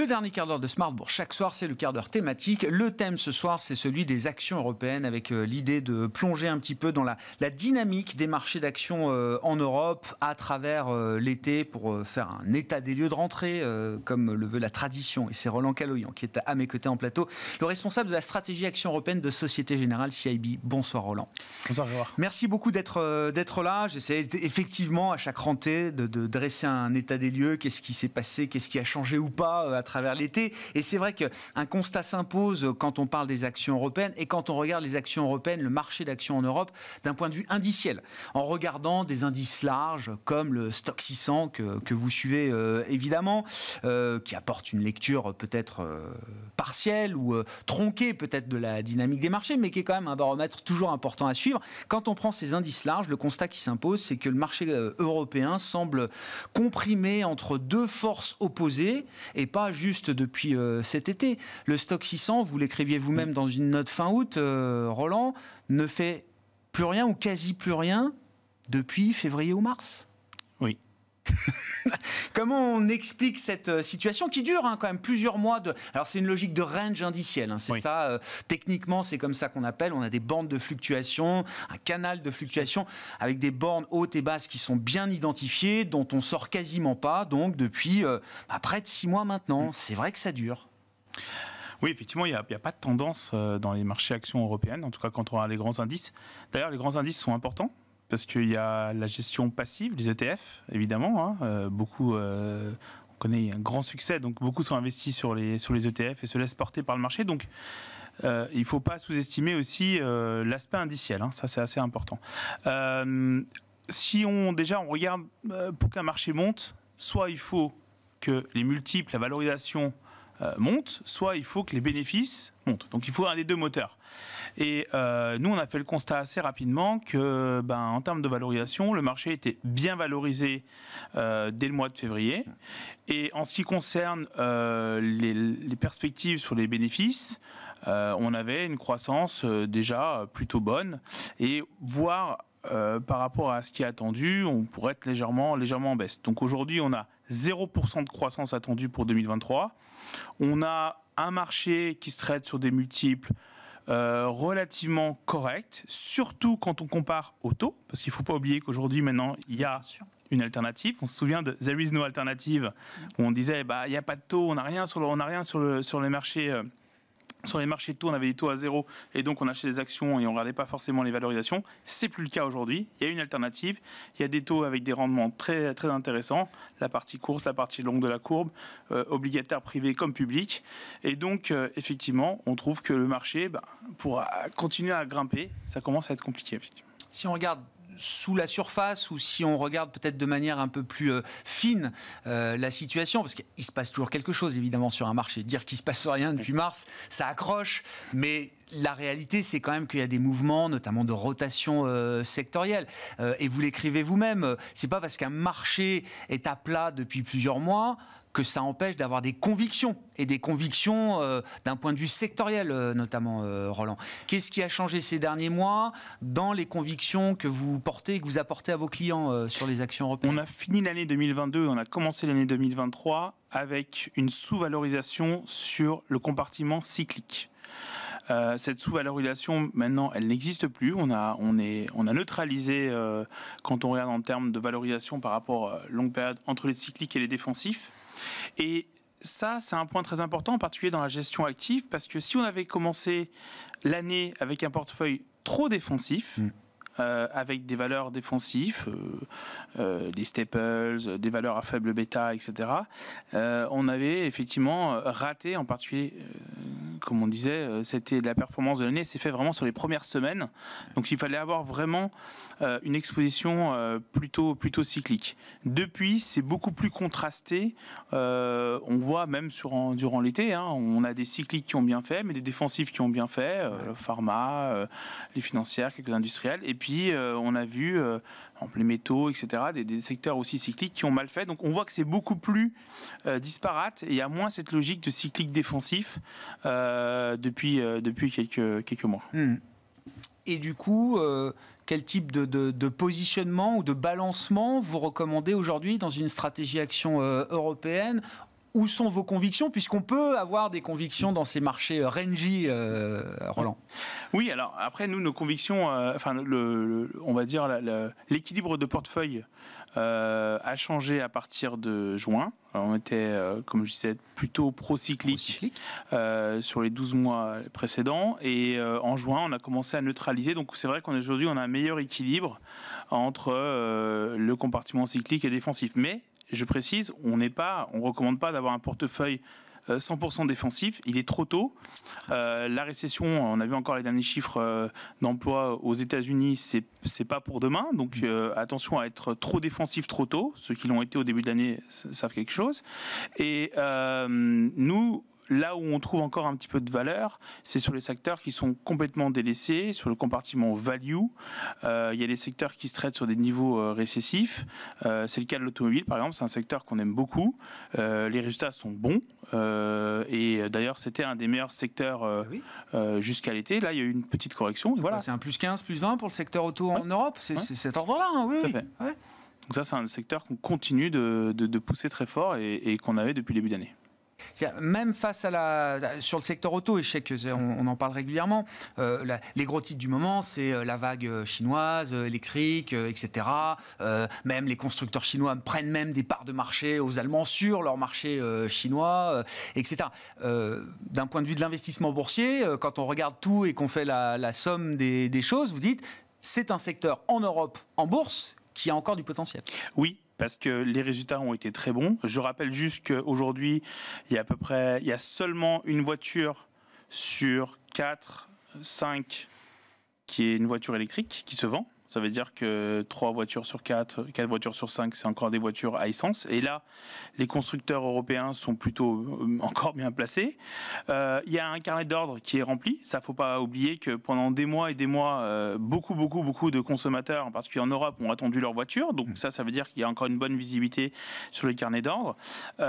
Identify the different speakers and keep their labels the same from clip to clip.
Speaker 1: Le dernier quart d'heure de Smartbourg, chaque soir, c'est le quart d'heure thématique. Le thème ce soir, c'est celui des actions européennes, avec euh, l'idée de plonger un petit peu dans la, la dynamique des marchés d'actions euh, en Europe à travers euh, l'été pour faire un état des lieux de rentrée, comme le veut la tradition. Et c'est Roland Caloyan qui est à mes côtés en plateau, le responsable de la stratégie action européenne de Société Générale CIB. Bonsoir Roland. Bonsoir Merci beaucoup d'être d'être là. J'essaie effectivement à chaque rentrée de, dresser un état des lieux, qu'est-ce qui s'est passé, qu'est-ce qui a changé ou pas travers l'été. Et c'est vrai qu'un constat s'impose quand on parle des actions européennes et quand on regarde les actions européennes, le marché d'actions en Europe, d'un point de vue indiciel, en regardant des indices larges comme le stock 600 que, que vous suivez euh, évidemment, euh, qui apporte une lecture peut-être euh, partielle ou tronquée peut-être de la dynamique des marchés, mais qui est quand même un baromètre toujours important à suivre. Quand on prend ces indices larges, le constat qui s'impose, c'est que le marché européen semble comprimé entre deux forces opposées et pas juste depuis euh, cet été. Le stock 600, vous l'écriviez vous-même dans une note fin août, euh, Roland, ne fait plus rien ou quasi plus rien depuis février ou mars. Oui. Comment on explique cette euh, situation qui dure hein, quand même plusieurs mois de... Alors c'est une logique de range indiciel, hein, c'est ça, euh, techniquement c'est comme ça qu'on appelle, on a des bandes de fluctuation, un canal de fluctuation avec des bornes hautes et basses qui sont bien identifiées, dont on sort quasiment pas, donc depuis euh, bah, près de six mois
Speaker 2: maintenant. Mm. C'est vrai que ça dure. Oui, effectivement, il n'y a, a, pas de tendance dans les marchés actions européennes, en tout cas quand on a les grands indices. D'ailleurs, les grands indices sont importants parce qu'il y a la gestion passive, des ETF, évidemment. Hein, euh, beaucoup, euh, on connaît un grand succès, donc beaucoup sont investis sur les, les ETF et se laissent porter par le marché. Donc, euh, il ne faut pas sous-estimer aussi l'aspect indiciel. Hein. ça, c'est assez important. si on déjà on regarde pour qu'un marché monte, soit il faut que les multiples, la valorisation euh, monte, soit il faut que les bénéfices montent. Donc il faut un des deux moteurs. Et euh, nous, on a fait le constat assez rapidement que, ben, en termes de valorisation, le marché était bien valorisé euh, dès le mois de février. Et en ce qui concerne les, les, perspectives sur les bénéfices, on avait une croissance déjà plutôt bonne et voire euh, par rapport à ce qui est attendu, on pourrait être légèrement, légèrement en baisse. Donc aujourd'hui, on a 0% de croissance attendue pour 2023. On a un marché qui se traite sur des multiples euh, relativement corrects, surtout quand on compare au taux, parce qu'il ne faut pas oublier qu'aujourd'hui, maintenant, il y a une alternative. On se souvient de There is no alternative, où on disait, bah, il n'y a pas de taux, on n'a rien sur, le, on rien sur, le, sur les marchés. Euh, sur les marchés de taux, on avait des taux à zéro et donc on achetait des actions et on regardait pas forcément les valorisations. C'est plus le cas aujourd'hui. Il y a une alternative. Il y a des taux avec des rendements très très intéressants. La partie courte, la partie longue de la courbe, euh, obligataire privé comme public. Et donc euh, effectivement, on trouve que le marché, bah, ben, pour continuer à grimper, ça commence à être compliqué. Si on regarde sous la surface ou si
Speaker 1: on regarde peut-être de manière un peu plus euh, fine euh, la situation, parce qu'il se passe toujours quelque chose évidemment sur un marché. Dire qu'il se passe rien depuis mars, ça accroche, mais la réalité c'est quand même qu'il y a des mouvements, notamment de rotation euh, sectorielle. et vous l'écrivez vous-même, Ce n'est pas parce qu'un marché est à plat depuis plusieurs mois que ça empêche d'avoir des convictions, et des convictions euh, d'un point de vue sectoriel euh, notamment, euh, Roland. Qu'est-ce qui a changé ces derniers mois dans les convictions que vous portez, que vous apportez à vos clients
Speaker 2: sur les actions européennes On a fini l'année 2022, on a commencé l'année 2023 avec une sous-valorisation sur le compartiment cyclique. cette sous-valorisation, maintenant, elle n'existe plus. On a, on est, on a neutralisé, quand on regarde en termes de valorisation par rapport à longue période, entre les cycliques et les défensifs. Et ça, c'est un point très important, en particulier dans la gestion active, parce que si on avait commencé l'année avec un portefeuille trop défensif, mm. euh, avec des valeurs défensives, des euh, euh, staples, des valeurs à faible bêta, etc. on avait effectivement raté, en particulier comme on disait, euh, c'était la performance de l'année, c'est fait vraiment sur les premières semaines. Donc il fallait avoir vraiment euh, une exposition euh, plutôt, plutôt cyclique. Depuis, c'est beaucoup plus contrasté. on voit même durant l'été, hein, on a des cycliques qui ont bien fait, mais des défensifs qui ont bien fait, le pharma, les financières, quelques industriels. Et puis on a vu les métaux, etc., des, secteurs aussi cycliques qui ont mal fait. Donc on voit que c'est beaucoup plus disparate et il y a moins cette logique de cyclique défensif. Euh, depuis, euh, depuis quelques, quelques mois. Hmm. Et du coup, euh, quel type de, positionnement ou de
Speaker 1: balancement vous recommandez aujourd'hui dans une stratégie action européenne où sont vos
Speaker 2: convictions, puisqu'on peut avoir des convictions dans ces marchés euh, Renji, euh, Roland Oui, alors après, nous, nos convictions, euh, enfin, le, on va dire l'équilibre de portefeuille a changé à partir de juin. on était, comme je disais, plutôt pro-cyclique sur les 12 mois précédents. Et en juin, on a commencé à neutraliser. Donc c'est vrai qu'aujourd'hui, on, on a un meilleur équilibre entre le compartiment cyclique et défensif. Mais je précise, on n'est pas, on recommande pas d'avoir un portefeuille 100% euh, défensif. Il est trop tôt. Euh, la récession, on a vu encore les derniers chiffres euh, d'emploi aux États-Unis, c'est, c'est pas pour demain. Donc attention à être trop défensif trop tôt. Ceux qui l'ont été au début de l'année savent quelque chose. Et nous, là où on trouve encore un petit peu de valeur, c'est sur les secteurs qui sont complètement délaissés, sur le compartiment value. Euh, il y a des secteurs qui se traitent sur des niveaux euh, récessifs. Euh, c'est le cas de l'automobile, par exemple. C'est un secteur qu'on aime beaucoup. les résultats sont bons. et d'ailleurs, c'était un des meilleurs secteurs eh jusqu'à l'été. Là, il y a eu une petite correction. Voilà. C'est un plus 15, plus 20 pour le secteur auto en Europe. C'est cet ordre-là, hein. oui. Donc ça, c'est un secteur qu'on continue de, pousser très fort et qu'on avait depuis le début d'année.
Speaker 1: Même face à la. Sur le secteur auto, et on en parle régulièrement, euh, les gros titres du moment, c'est euh, la vague euh, chinoise, électrique, etc. même les constructeurs chinois prennent même des parts de marché aux Allemands sur leur marché chinois, etc. D'un point de vue de l'investissement boursier, quand on regarde tout et qu'on fait la, somme des choses, vous dites. C'est un secteur en Europe, en bourse, qui a encore du
Speaker 2: potentiel. Oui, parce que les résultats ont été très bons. Je rappelle juste qu'aujourd'hui, il y a à peu près, il seulement une voiture sur 4, 5 qui est une voiture électrique qui se vend. Ça veut dire que 3 voitures sur 4, 4 voitures sur 5, c'est encore des voitures à essence. Et là, les constructeurs européens sont plutôt euh, encore bien placés. Euh, il y a un carnet d'ordre qui est rempli. Ça, faut pas oublier que pendant des mois et des mois, euh, beaucoup, beaucoup, beaucoup de consommateurs, en particulier en Europe, ont attendu leur voiture. Donc ça, ça veut dire qu'il y a encore une bonne visibilité sur les carnets d'ordre. Il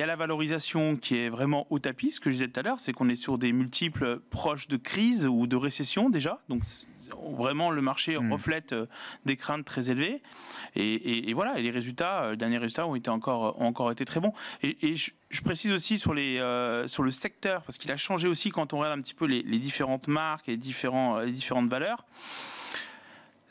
Speaker 2: y a la valorisation qui est vraiment au tapis. Ce que je disais tout à l'heure, c'est qu'on est sur des multiples proches de crise ou de récession déjà. Donc vraiment le marché hmm. reflète euh, des craintes très élevées. Et, voilà, et les résultats, euh, les derniers résultats ont été encore, euh, encore été très bons. Et, je, précise aussi sur, les, sur le secteur, parce qu'il a changé aussi quand on regarde un petit peu les, différentes marques et les, différentes valeurs.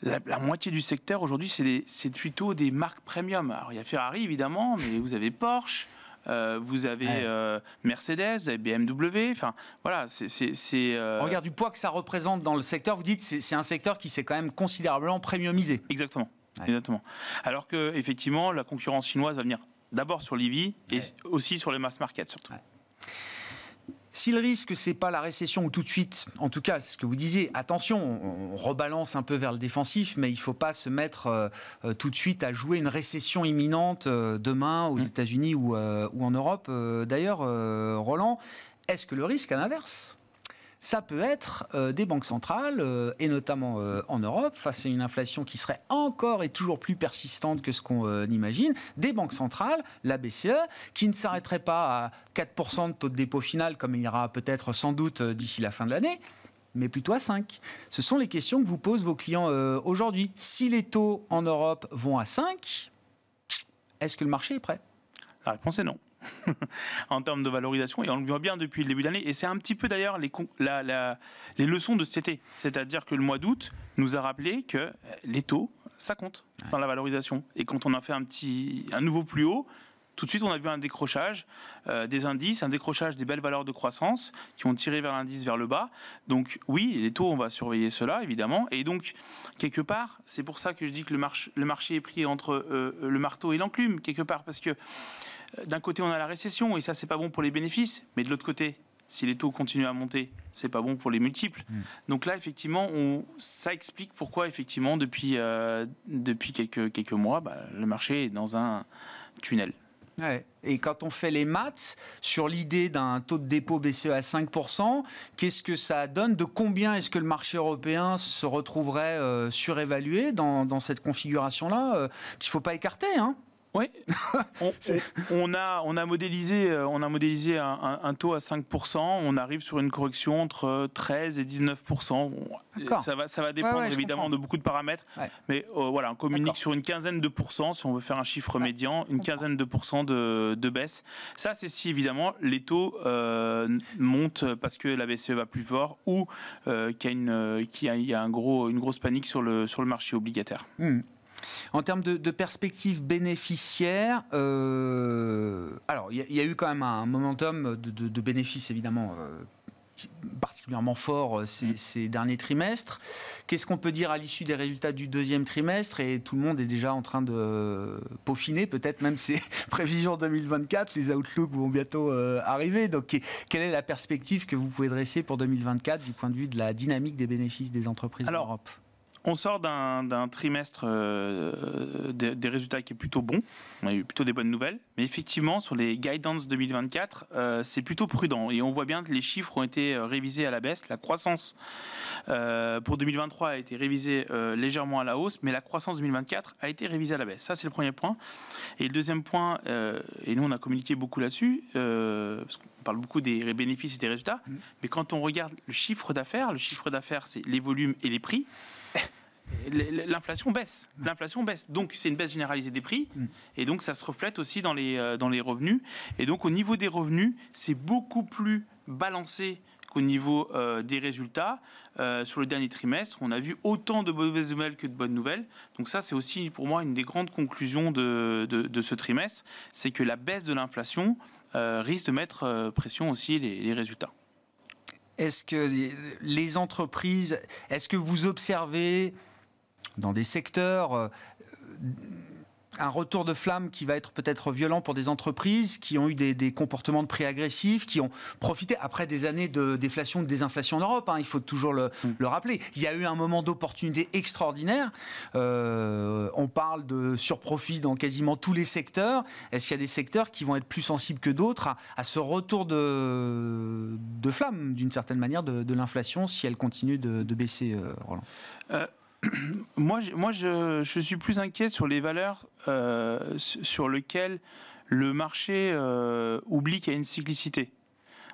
Speaker 2: La, la, moitié du secteur aujourd'hui, c'est plutôt des marques premium. Alors il y a Ferrari évidemment, mais vous avez Porsche, euh, vous avez euh, Mercedes, et BMW. Enfin, voilà, c'est. Euh, regarde du poids que ça représente dans le secteur. Vous dites, c'est un secteur qui s'est quand même considérablement premiumisé. Exactement. Exactement. Alors que effectivement, la concurrence chinoise va venir d'abord sur l'EV et aussi sur les mass market surtout.
Speaker 1: Si le risque, c'est pas la récession ou tout de suite, en tout cas, c'est ce que vous disiez, attention, on rebalance un peu vers le défensif, mais il ne faut pas se mettre euh, euh, tout de suite à jouer une récession imminente euh, demain aux mm. États-Unis ou, ou, en Europe. D'ailleurs, Roland, est-ce que le risque, à l'inverse, ça peut être euh, des banques centrales, euh, et notamment euh, en Europe, face à une inflation qui serait encore et toujours plus persistante que ce qu'on imagine, des banques centrales, la BCE, qui ne s'arrêterait pas à 4% de taux de dépôt final, comme il y aura peut-être sans doute d'ici la fin de l'année, mais plutôt à 5. Ce sont les questions que vous posent vos clients aujourd'hui. Si les taux en Europe vont à 5, est-ce que le marché est prêt La réponse est non.
Speaker 2: en termes de valorisation. Et on le voit bien depuis le début d'année. Et c'est un petit peu d'ailleurs les, les leçons de cet été. C'est-à-dire que le mois d'août nous a rappelé que les taux, ça compte dans la valorisation. Et quand on a fait un, petit, un nouveau plus haut, tout de suite, on a vu un décrochage euh, des indices, un décrochage des belles valeurs de croissance qui ont tiré vers l'indice vers le bas. Donc oui, les taux, on va surveiller cela, évidemment. Et donc, quelque part, c'est pour ça que je dis que le, marché, est pris entre euh, le marteau et l'enclume, quelque part, parce que euh, d'un côté, on a la récession, et ça, c'est pas bon pour les bénéfices, mais de l'autre côté, si les taux continuent à monter, c'est pas bon pour les multiples. Mmh. Donc là, effectivement, on, ça explique pourquoi, effectivement, depuis, quelques, mois, bah, le marché est dans un tunnel. Et quand on fait les maths sur
Speaker 1: l'idée d'un taux de dépôt baissé à 5%, qu'est-ce que ça donne De combien est-ce que le marché européen se retrouverait euh, surévalué dans, cette configuration-là euh, qu'il ne faut
Speaker 2: pas écarter hein oui, on, a, on a modélisé, euh, on a modélisé un, taux à 5%, on arrive sur une correction entre 13 euh, et 19%. Ça va, ça va dépendre évidemment de beaucoup de paramètres, mais euh, voilà, on communique sur une quinzaine de pourcents, si on veut faire un chiffre médian, une quinzaine de pourcents de, baisse. Ça, c'est si évidemment les taux montent parce que la BCE va plus fort ou qu'il y a, une, a un gros, une grosse panique sur le, sur le marché obligataire.
Speaker 1: Mmh. En termes de, perspectives bénéficiaires, euh, alors il y, a eu quand même un momentum de, bénéfices évidemment euh, particulièrement fort euh, mm. ces, derniers trimestres. Qu'est-ce qu'on peut dire à l'issue des résultats du deuxième trimestre Et tout le monde est déjà en train de peaufiner peut-être même ces prévisions 2024. Les outlooks vont bientôt arriver. Donc quelle est la perspective que vous pouvez dresser pour 2024 du point de vue de la dynamique des bénéfices des entreprises en Europe
Speaker 2: on sort d'un trimestre euh, des, résultats qui est plutôt bon. On a eu plutôt des bonnes nouvelles. Mais effectivement, sur les guidance 2024, euh, c'est plutôt prudent. Et on voit bien que les chiffres ont été euh, révisés à la baisse. La croissance pour 2023 a été révisée légèrement à la hausse, mais la croissance 2024 a été révisée à la baisse. Ça, c'est le premier point. Et le deuxième point, et nous, on a communiqué beaucoup là-dessus, parce qu'on parle beaucoup des bénéfices et des résultats, mmh. mais quand on regarde le chiffre d'affaires, le chiffre d'affaires, c'est les volumes et les prix l'inflation baisse. Mm. L'inflation baisse. Donc c'est une baisse généralisée des prix mm. et donc ça se reflète aussi dans les, euh, dans les revenus. Et donc au niveau des revenus, c'est beaucoup plus balancé qu'au niveau euh, des résultats. Euh, sur le dernier trimestre, on a vu autant de mauvaises nouvelles que de bonnes nouvelles. Donc ça, c'est aussi pour moi une des grandes conclusions de, ce trimestre, c'est que la baisse de l'inflation risque de mettre pression aussi les, les résultats.
Speaker 1: Est-ce que les entreprises, est-ce que vous observez dans des secteurs euh, un retour de flamme qui va être peut-être violent pour des entreprises qui ont eu des, comportements de prix agressifs, qui ont profité après des années de déflation, de désinflation en Europe. Hein, il faut toujours mm. le, rappeler. Il y a eu un moment d'opportunité extraordinaire. Euh, on parle de surprofit dans quasiment tous les secteurs. Est-ce qu'il y a des secteurs qui vont être plus sensibles que d'autres à, ce retour de, de flamme, d'une certaine manière, de, l'inflation si elle continue de, baisser,
Speaker 2: euh, Roland moi, je, moi je, suis plus inquiet sur les valeurs euh, sur lesquelles le marché euh, oublie qu'il y a une cyclicité.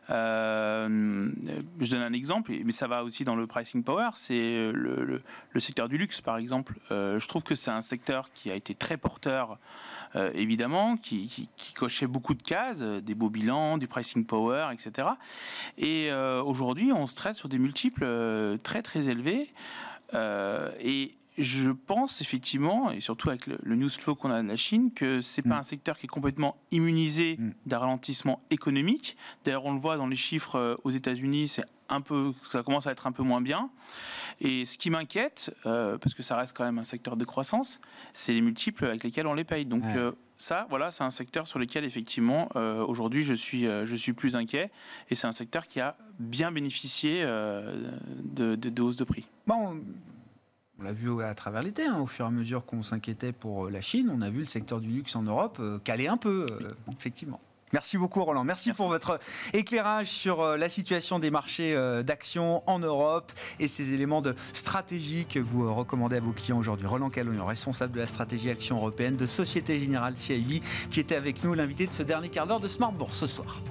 Speaker 2: Euh, je donne un exemple, mais ça va aussi dans le pricing power. C'est le, secteur du luxe, par exemple. je trouve que c'est un secteur qui a été très porteur, évidemment, qui, qui, cochait beaucoup de cases, des beaux bilans, du pricing power, etc. Et aujourd'hui, on se traite sur des multiples très très élevés. Euh, et je pense effectivement, et surtout avec le, news flow qu'on a de la Chine, que c'est pas mm. un secteur qui est complètement immunisé mm. d'un ralentissement économique. D'ailleurs, on le voit dans les chiffres euh, aux États-Unis, c'est un peu, ça commence à être un peu moins bien. Et ce qui m'inquiète, euh, parce que ça reste quand même un secteur de croissance, c'est les multiples avec lesquels on les paye. Donc ça, voilà, c'est un secteur sur lequel effectivement aujourd'hui je suis, je suis plus inquiet. Et c'est un secteur qui a bien bénéficié de, de hausses de prix
Speaker 1: on l'a vu à travers l'été, hein, au fur et à mesure qu'on s'inquiétait pour euh, la Chine, on a vu le secteur du luxe en Europe euh, caler un peu, euh, effectivement. Merci beaucoup Roland, merci, pour votre éclairage sur la situation des marchés d'actions en Europe et ces éléments de stratégie que vous recommandez à vos clients aujourd'hui. Roland Calon, responsable de la stratégie action européenne de Société Générale CIB, qui était avec nous l'invité de ce dernier quart d'heure de Smart Bourse ce soir.